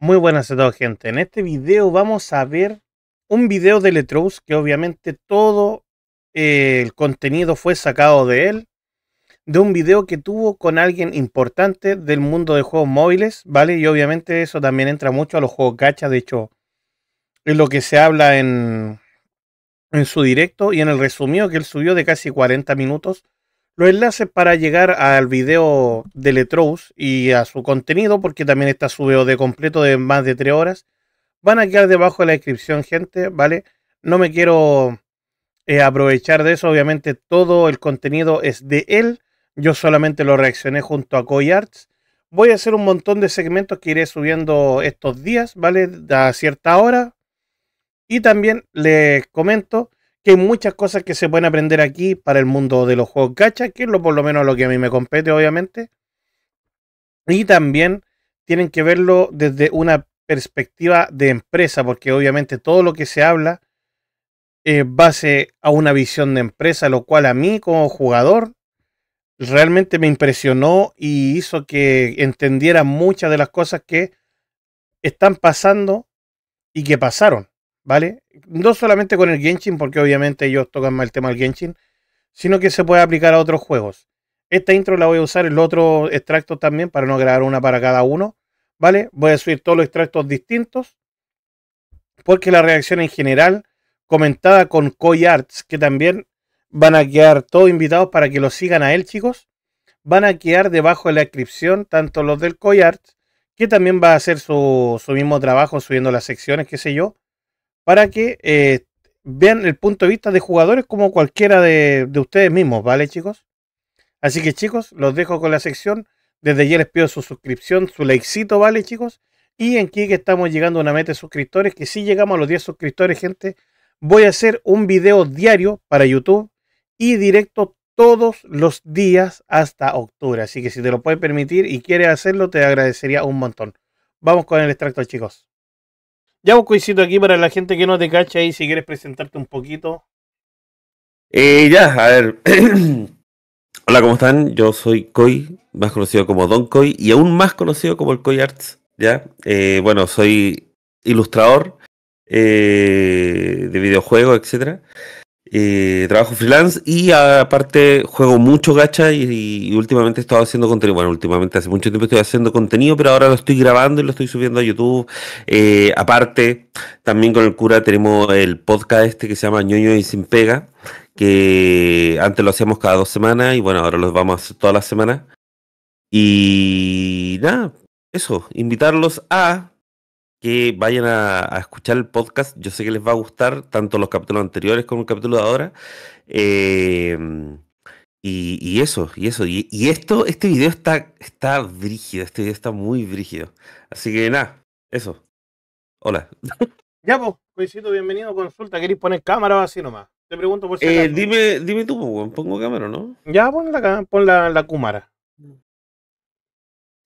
Muy buenas a todos gente, en este video vamos a ver un video de Letrous que obviamente todo eh, el contenido fue sacado de él, de un video que tuvo con alguien importante del mundo de juegos móviles, ¿vale? Y obviamente eso también entra mucho a los juegos gacha, de hecho es lo que se habla en, en su directo y en el resumido que él subió de casi 40 minutos los enlaces para llegar al video de Letrous y a su contenido, porque también está su de completo de más de 3 horas, van a quedar debajo de la descripción, gente, ¿vale? No me quiero eh, aprovechar de eso, obviamente todo el contenido es de él, yo solamente lo reaccioné junto a Koi Voy a hacer un montón de segmentos que iré subiendo estos días, ¿vale? A cierta hora. Y también les comento hay muchas cosas que se pueden aprender aquí para el mundo de los juegos gacha, que es lo por lo menos lo que a mí me compete, obviamente. Y también tienen que verlo desde una perspectiva de empresa, porque obviamente todo lo que se habla es eh, base a una visión de empresa, lo cual a mí como jugador realmente me impresionó y hizo que entendiera muchas de las cosas que están pasando y que pasaron. ¿vale? No solamente con el Genshin, porque obviamente ellos tocan más el tema del Genshin, sino que se puede aplicar a otros juegos. Esta intro la voy a usar el otro extracto también para no grabar una para cada uno, ¿vale? Voy a subir todos los extractos distintos, porque la reacción en general, comentada con Koi que también van a quedar todos invitados para que lo sigan a él, chicos. Van a quedar debajo de la descripción, tanto los del Koi que también va a hacer su, su mismo trabajo subiendo las secciones, qué sé yo, para que eh, vean el punto de vista de jugadores como cualquiera de, ustedes mismos, ¿vale, chicos? Así que, chicos, los dejo con la sección. Desde ya les pido su suscripción, su likecito, ¿vale, chicos? Y en que estamos llegando a una meta de suscriptores, que si llegamos a los 10 suscriptores, gente, voy a hacer un video diario para YouTube y directo todos los días hasta octubre. Así que si te lo puedes permitir y quieres hacerlo, te agradecería un montón. Vamos con el extracto, chicos. Ya un pues, coincito aquí para la gente que no te cacha y si quieres presentarte un poquito. Eh, ya, a ver. Hola, ¿cómo están? Yo soy Koi, más conocido como Don Koi y aún más conocido como el Koi Arts. ¿ya? Eh, bueno, soy ilustrador eh, de videojuegos, etcétera. Eh, trabajo freelance y aparte juego mucho gacha y, últimamente he estado haciendo contenido. Bueno, últimamente hace mucho tiempo estoy haciendo contenido, pero ahora lo estoy grabando y lo estoy subiendo a YouTube. Eh, aparte, también con el cura tenemos el podcast este que se llama ñoño y sin pega, que antes lo hacíamos cada dos semanas y bueno, ahora lo vamos a hacer todas las semanas. Y nada, eso, invitarlos a que vayan a, escuchar el podcast. Yo sé que les va a gustar tanto los capítulos anteriores como el capítulo de ahora. Eh, y, eso, y eso. Y, esto, este video está, está brígido, este video está muy brígido. Así que nada, eso. Hola. Ya, pues, coincido, bienvenido a consulta. ¿Queréis poner cámara o así nomás? Te pregunto por si eh, dime, dime tú, pues, pongo cámara, ¿no? Ya, pon la cámara, pon la, la cámara.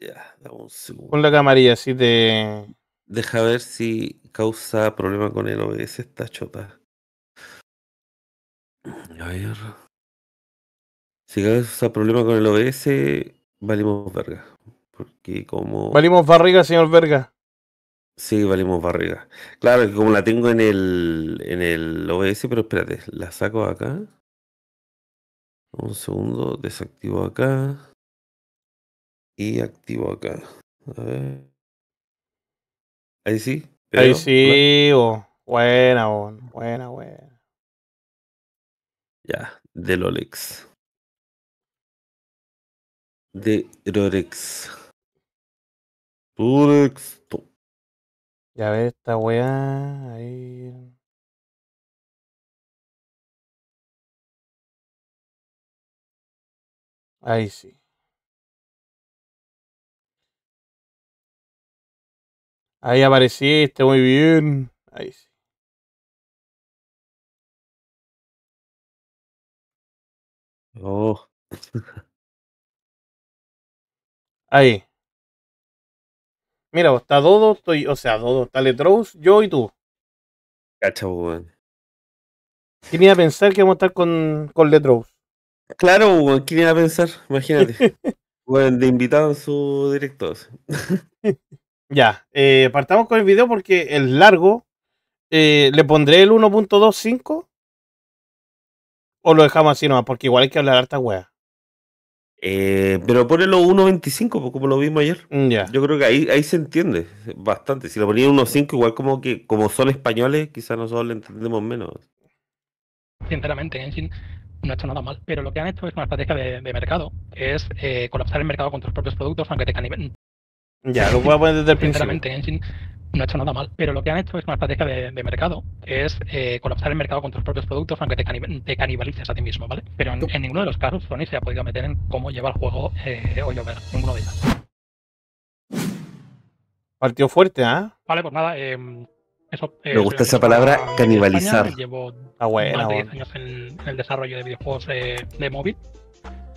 Ya, un segundo Pon la camarilla, así te... Deja ver si causa problema con el OBS esta chota. A ver. Si causa problema con el OBS, valimos verga. Porque como. Valimos barriga, señor verga. Sí, valimos barriga. Claro, que como la tengo en el, en el OBS, pero espérate, la saco acá. Un segundo, desactivo acá. Y activo acá. A ver. Ahí sí. Ahí sí, buena, buena, buena. Ya, de Lolex. De Rolex. Rolex. Ya ve esta weá. Ahí. Ahí sí. Ahí apareciste, muy bien. Ahí sí. Oh. Ahí. Mira, está Dodo, estoy, o sea, Dodo, está Letrous, yo y tú. Cacha, pues, weón. ¿Quién iba a pensar que vamos a estar con, con Letrous? Claro, pues, weón, ¿quién iba a pensar? Imagínate. weón, de invitado en su director. Ya, eh, partamos con el video porque el largo eh, le pondré el 1.25 o lo dejamos así nomás, porque igual hay que hablar harta wea. Eh, pero ponelo 1.25, como lo vimos ayer. Mm, Yo creo que ahí, ahí se entiende bastante. Si lo ponía 1.5, igual como que como son españoles, quizás nosotros le entendemos menos. Sinceramente, fin, no ha hecho nada mal, pero lo que han hecho es una estrategia de, mercado, es colapsar el mercado con tus propios productos, aunque te, ya, lo voy a poner desde el principio. Engine no ha hecho nada mal, pero lo que han hecho es una estrategia de, mercado, es eh, colapsar el mercado con tus propios productos, aunque te, canibalices a ti mismo, ¿vale? Pero en, ninguno de los casos Sony se ha podido meter en cómo lleva el juego eh, o llover, ninguno de ellos. Partido fuerte, ¿ah? Vale, pues nada, eh, eso, eh, Me gusta esa palabra, canibalizar. llevo ah, bueno, 10 años en, el desarrollo de videojuegos de móvil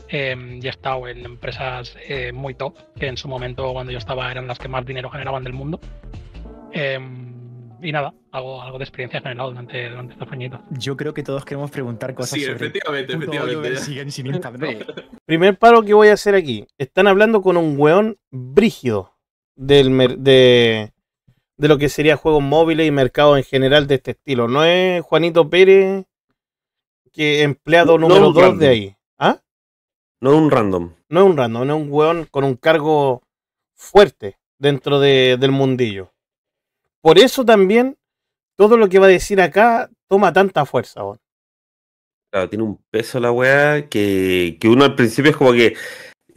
Em, y he estado en empresas eh, muy top, que en su momento cuando yo estaba eran las que más dinero generaban del mundo. Em, y nada, hago algo de experiencia generada durante, durante estos añitos. Yo creo que todos queremos preguntar cosas. Sí, efectivamente, Siguen sin Primer paro que voy a hacer aquí. Están hablando con un weón brígido del de, lo que sería juegos móviles y mercado en general de este estilo. No es Juanito Pérez, que empleado número 2 de ahí. No es un random. No es un random, no es un weón con un cargo fuerte dentro del mundillo. Por eso también todo lo que va a decir acá toma tanta fuerza. Claro, tiene un peso la weá que, uno al principio es como que.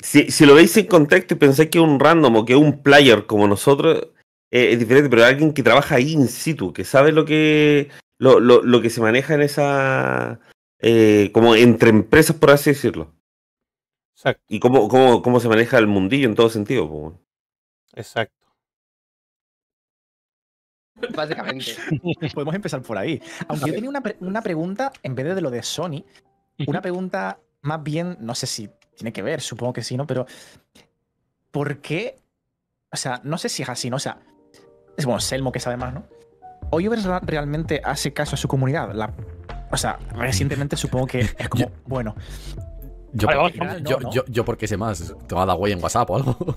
Si, lo veis en contexto y pensáis que es un random o que es un player como nosotros, eh, es diferente, pero alguien que trabaja ahí in situ, que sabe lo que, lo, que se maneja en esa. Eh, como entre empresas, por así decirlo. Exacto. Y cómo, cómo, se maneja el mundillo en todo sentido. Exacto. Básicamente. Podemos empezar por ahí. Aunque yo tenía una, pregunta, en vez de lo de Sony, una pregunta más bien, no sé si tiene que ver, supongo que sí, ¿no? Pero, ¿por qué? O sea, no sé si es así, ¿no? O sea, es bueno, Selmo que es además, ¿no? Hoy realmente hace caso a su comunidad? La, o sea, recientemente supongo que es como, bueno, yo, porque, yo, yo, sé más, te va a dar güey en WhatsApp o algo.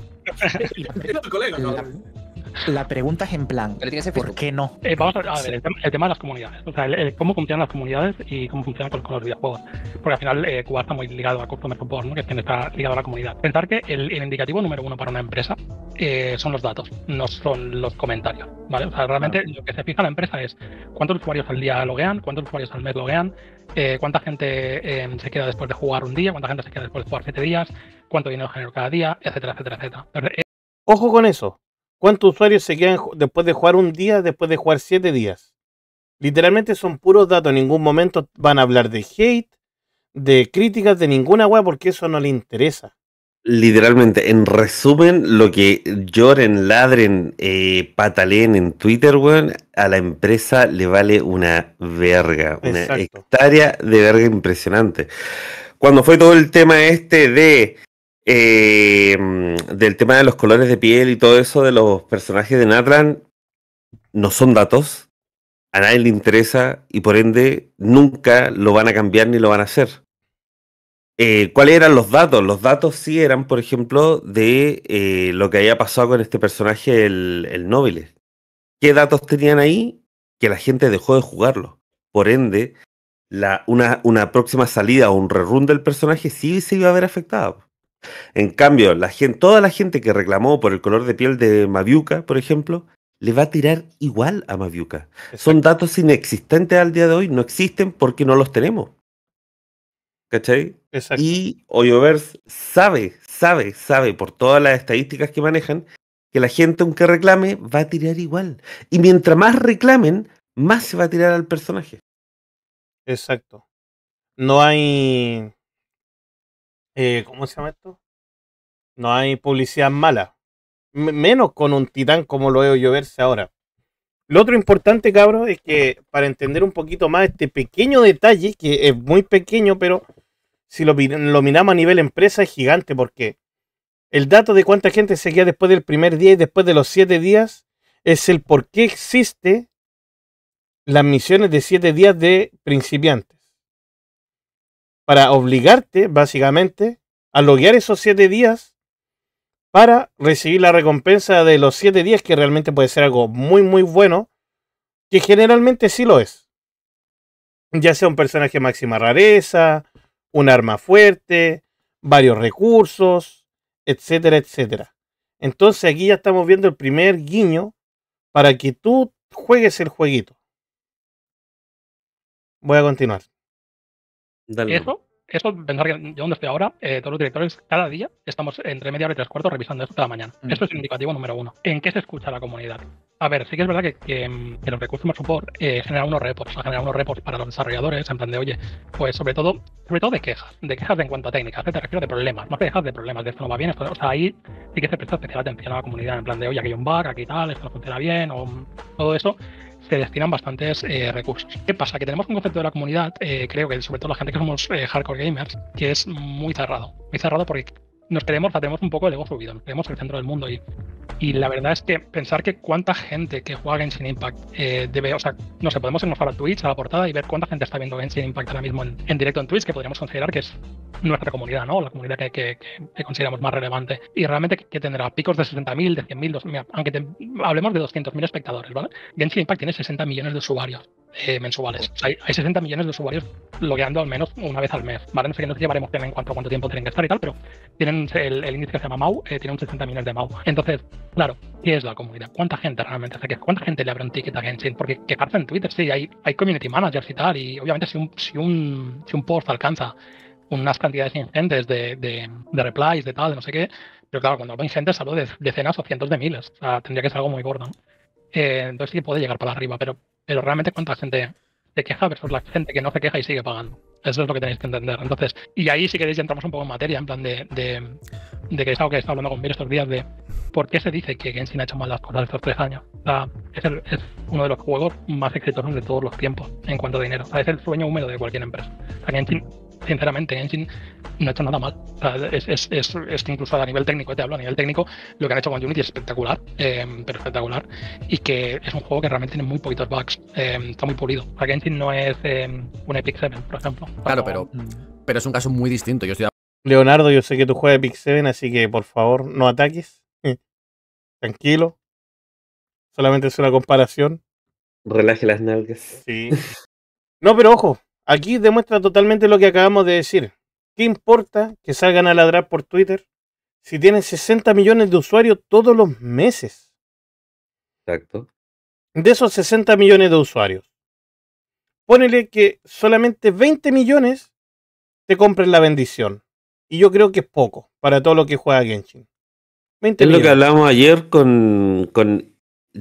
la pregunta es en plan, ¿por qué no? Eh, vamos a ver, el, tema, de las comunidades, o sea, cómo funcionan las comunidades y cómo funcionan con, con los videojuegos, porque al final eh, Cuba está muy ligado a Customer Support, ¿no? que está ligado a la comunidad. Pensar que el, indicativo número uno para una empresa eh, son los datos, no son los comentarios, O sea, realmente lo que se fija la empresa es cuántos usuarios al día loguean, cuántos usuarios al mes loguean, eh, cuánta gente eh, se queda después de jugar un día, cuánta gente se queda después de jugar siete días, cuánto dinero genero cada día, etcétera, etcétera, etcétera. Eh, Ojo con eso. ¿Cuántos usuarios se quedan después de jugar un día, después de jugar siete días? Literalmente son puros datos. En ningún momento van a hablar de hate, de críticas, de ninguna web, porque eso no le interesa. Literalmente, en resumen, lo que lloren, ladren, eh, pataleen en Twitter, a la empresa le vale una verga, una hectárea de verga impresionante. Cuando fue todo el tema este de eh, del tema de los colores de piel y todo eso de los personajes de Natlan no son datos, a nadie le interesa y por ende nunca lo van a cambiar ni lo van a hacer. Eh, ¿cuáles eran los datos? Los datos sí eran, por ejemplo, de eh, lo que había pasado con este personaje, el, Nobile ¿Qué datos tenían ahí? Que la gente dejó de jugarlo. Por ende, una, próxima salida o un rerun del personaje sí se iba a ver afectado En cambio, toda la gente que reclamó por el color de piel de mabiuka por ejemplo, le va a tirar igual a mabiuka Son datos inexistentes al día de hoy, no existen porque no los tenemos. ¿Cachai? Exacto. Y Oyoverse sabe, sabe, sabe por todas las estadísticas que manejan que la gente, aunque reclame, va a tirar igual. Y mientras más reclamen, más se va a tirar al personaje. Exacto. No hay. Eh, ¿Cómo se llama esto? No hay publicidad mala. menos con un titán como lo veo yo ahora. Lo otro importante, cabrón, es que para entender un poquito más este pequeño detalle, que es muy pequeño, pero si lo, lo, miramos a nivel empresa, es gigante porque el dato de cuánta gente se después del primer día y después de los siete días es el por qué existe las misiones de siete días de principiantes. Para obligarte, básicamente, a loguear esos siete días para recibir la recompensa de los siete días, que realmente puede ser algo muy, muy bueno, que generalmente sí lo es. Ya sea un personaje máxima rareza, un arma fuerte, varios recursos, etcétera, etcétera. Entonces aquí ya estamos viendo el primer guiño para que tú juegues el jueguito. Voy a continuar. Eso, eso, pensar que yo donde estoy ahora, eh, todos los directores cada día estamos entre media hora y tres cuartos revisando esto cada mañana. Mm. Esto es indicativo número uno. ¿En qué se escucha la comunidad? A ver, sí que es verdad que, que, mm, los recursos más Support eh, generan unos reports, generan unos reports para los desarrolladores, en plan de, oye, pues sobre todo, sobre todo de quejas, de quejas en cuanto a técnicas, ¿eh? te refiero de problemas, más quejas de problemas, de esto no va bien, esto, o sea, ahí sí que se presta especial atención a la comunidad, en plan de, oye, aquí hay un bug, aquí tal, esto no funciona bien, o mm, todo eso, se destinan bastantes eh, recursos. ¿Qué pasa? Que tenemos un concepto de la comunidad, creo que sobre todo la gente que somos hardcore gamers, que es muy cerrado. Muy cerrado porque nos creemos, tenemos un poco el ego subido, nos creemos el centro del mundo y, y la verdad es que pensar que cuánta gente que juega Genshin Impact eh, debe, o sea, no sé, podemos irnos a Twitch, a la portada y ver cuánta gente está viendo Genshin Impact ahora mismo en, directo en Twitch, que podríamos considerar que es nuestra comunidad, ¿no? La comunidad que, que, que consideramos más relevante. Y realmente que tendrá picos de 60.000, de 100.000, aunque hablemos de 200.000 espectadores, ¿vale? Genshin Impact tiene 60 millones de usuarios. Eh, mensuales. hay, 60 millones de usuarios logueando al menos una vez al mes. ¿vale? No sé, qué nos llevaremos en cuanto a cuánto tiempo tienen que estar y tal, pero tienen el, índice que se llama MAU, eh, tiene un 60 millones de MAU. Entonces, claro, ¿qué es la comunidad? ¿Cuánta gente realmente hace que ¿Cuánta gente le abre un ticket a Genshin? Porque quejarse en Twitter, sí, hay, hay community managers y tal, y obviamente si un, si un, si un post alcanza unas cantidades ingentes de, de, de replies, de tal, de no sé qué, pero claro, cuando hablo gente hablo de decenas o cientos de miles, tendría que ser algo muy gordo. ¿no? Eh, entonces sí puede llegar para arriba, pero pero realmente cuánta gente se queja versus la gente que no se queja y sigue pagando. Eso es lo que tenéis que entender. Entonces, y ahí si queréis entramos un poco en materia, en plan de, de, que es algo que he estado hablando con Mir estos días de por qué se dice que Genshin ha hecho mal las cosas estos tres años. O es, es, uno de los juegos más exitosos de todos los tiempos en cuanto a dinero. es el sueño húmedo de cualquier empresa sinceramente, Engine no ha hecho nada mal. es, incluso a nivel técnico, te hablo a nivel técnico, lo que han hecho con Unity es espectacular, em, pero espectacular. Y que es un juego que realmente tiene muy poquitos bugs, em, está muy pulido. O Engine no es em, un Epic 7, por ejemplo. Claro, pero, pero es un caso muy distinto. Leonardo, yo sé que tú juegas Epic 7, así que por favor no ataques. Tranquilo. Solamente es una comparación. Relaje las nalgas. Sí. No, pero ojo, Aquí demuestra totalmente lo que acabamos de decir. ¿Qué importa que salgan a ladrar por Twitter si tienen 60 millones de usuarios todos los meses? Exacto. De esos 60 millones de usuarios, ponele que solamente 20 millones te compren la bendición. Y yo creo que es poco para todo lo que juega Genshin. es lo que hablamos ayer con, con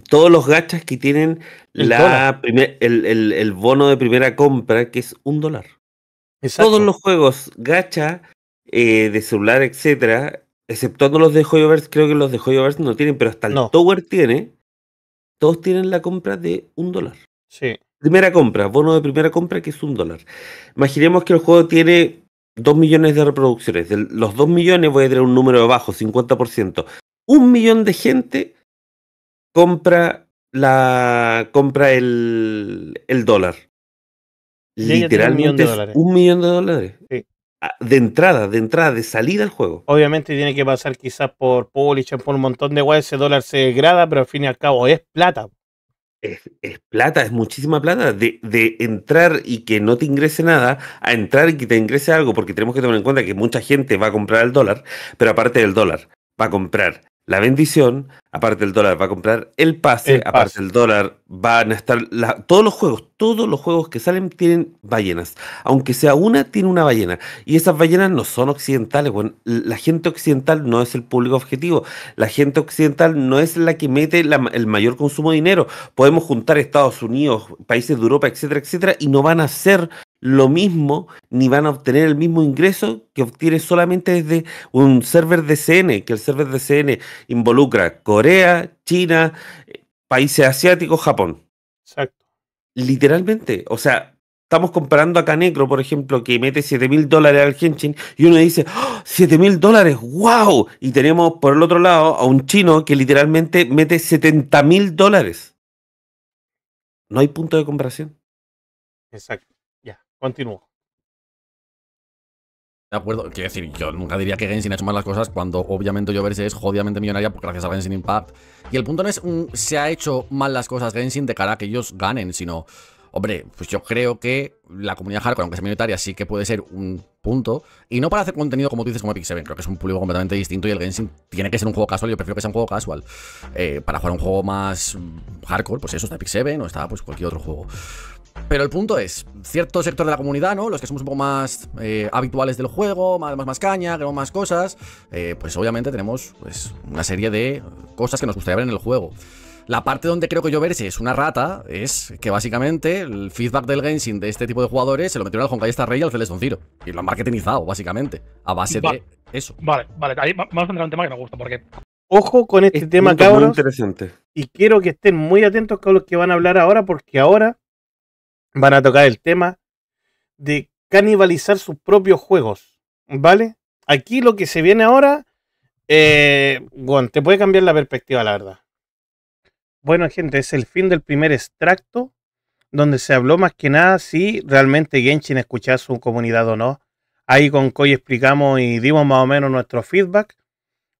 todos los gachas que tienen el, bono de primera compra, que es un dólar. Todos los juegos gacha eh, de celular, etcétera, exceptuando los de Hoyoverse, creo que los de Hoyoverse no tienen, pero hasta el Tower tiene. Todos tienen la compra de un dólar. Sí. Primera compra, bono de primera compra que es un dólar. Imaginemos que el juego tiene dos millones de reproducciones. De los dos millones voy a tener un número bajo, 50%. Un millón de gente compra la compra el, el dólar. Literalmente un, millón de un millón de dólares. Ah, de entrada, de entrada, de salida al juego. Obviamente tiene que pasar quizás por Pulitzer, por un montón de guay, ese dólar se degrada, pero al fin y al cabo es plata. Es, plata, es muchísima plata. De, entrar y que no te ingrese nada, a entrar y que te ingrese algo, porque tenemos que tener en cuenta que mucha gente va a comprar el dólar, pero aparte del dólar, va a comprar la bendición, aparte del dólar va a comprar el pase, aparte del dólar van a estar todos los juegos, todos los juegos que salen tienen ballenas, aunque sea una tiene una ballena y esas ballenas no son occidentales, la gente occidental no es el público objetivo, la gente occidental no es la que mete el mayor consumo de dinero, podemos juntar Estados Unidos, países de Europa, etcétera, etcétera y no van a ser lo mismo ni van a obtener el mismo ingreso que obtiene solamente desde un server de CN que el server de CN involucra Corea, China, eh, países asiáticos, Japón. Exacto. Literalmente, o sea, estamos comparando acá a Necro, por ejemplo, que mete 7 mil dólares al Henshin y uno dice, ¡Oh! siete mil dólares, wow. Y tenemos por el otro lado a un chino que literalmente mete 70 mil dólares. No hay punto de comparación. Exacto. Continúo. De acuerdo, quiero decir, yo nunca diría que Genshin ha hecho mal las cosas cuando obviamente Yoverse es jodidamente millonaria pues gracias a Genshin Impact. Y el punto no es un, mm, se ha hecho mal las cosas Genshin de cara a que ellos ganen, sino, hombre, pues yo creo que la comunidad hardcore, aunque sea minoritaria, sí que puede ser un punto. Y no para hacer contenido como tú dices como Epic Seven... creo que es un público completamente distinto y el Genshin tiene que ser un juego casual, yo prefiero que sea un juego casual. Eh, para jugar un juego más mm, hardcore, pues eso está Epic Seven... o está pues cualquier otro juego. Pero el punto es, cierto sector de la comunidad, ¿no? Los que somos un poco más eh, habituales del juego, más, más, más caña, queremos más cosas, eh, pues obviamente tenemos pues, una serie de cosas que nos gustaría ver en el juego. La parte donde creo que yo verse es una rata es que básicamente el feedback del Genshin de este tipo de jugadores se lo metieron al Honkai Star Rey y al Y lo han marketingizado, básicamente, a base de eso. Vale, vale, ahí vamos a entrar a un tema que me gusta, porque Ojo con este tema, cabros. Muy interesante. Y quiero que estén muy atentos con los que van a hablar ahora, porque ahora van a tocar el tema de canibalizar sus propios juegos, ¿vale? Aquí lo que se viene ahora, eh, te puede cambiar la perspectiva, la verdad. Bueno, gente, es el fin del primer extracto, donde se habló más que nada si realmente Genshin escuchaba su comunidad o no. Ahí con Koi explicamos y dimos más o menos nuestro feedback,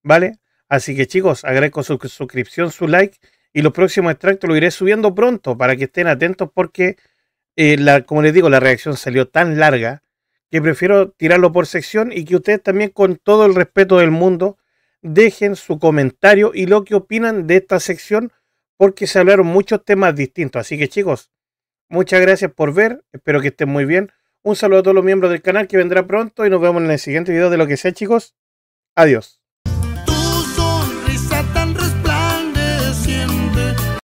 ¿vale? Así que chicos, agradezco su suscripción, su like y los próximos extractos los iré subiendo pronto para que estén atentos porque eh, como les digo, la reacción salió tan larga que prefiero tirarlo por sección y que ustedes también con todo el respeto del mundo dejen su comentario y lo que opinan de esta sección porque se hablaron muchos temas distintos. Así que chicos, muchas gracias por ver, espero que estén muy bien. Un saludo a todos los miembros del canal que vendrá pronto y nos vemos en el siguiente video de lo que sea chicos. Adiós.